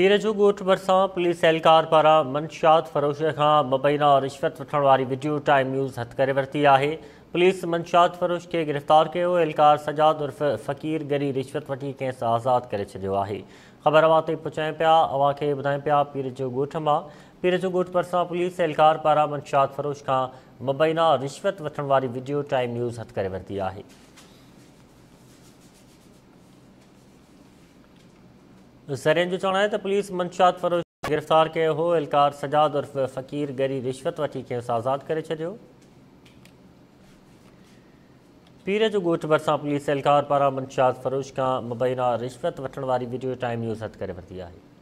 पीरजू गोठ भरसा पुलिस एहलकार पारा मंशात फरोश का मुबैना रिश्वत वठण वारी वीडियो टाइम न्यूज़ हथ कर वरती है पुलिस मंशात फरोश के गिरफ़्तार किया एहलकार सजाद उर्फ़ फ़क़ीर गरी रिश्वत वी कें आज़ाद कर छॾियो आहे ख़बर अवां ताईं पहुचाइनि पिया अव्हां खे ॿुधाइनि पिया पीरजू ॻोठ मां पीरजू गोठ भरसा पुलिस एहलकार पारा मंशात फरोश का मुबैना रिश्वत वठण वारी वीडियो टाइम न्यूज़ हथ कर वरती है चवण है तो पुलिस मंशात फरोश गिरफ़्तार किया हो इल्कार सजाद उर्फ़ फ़क़ीर गरी रिश्वत वी खेसि आजाद कर पीर जो गोठ भरसा पुलिस एहलकार पारा मंशात फरोश का मुबैना रिश्वत वठण वीडियो टाइम न्यूज़ हथ कर वरती है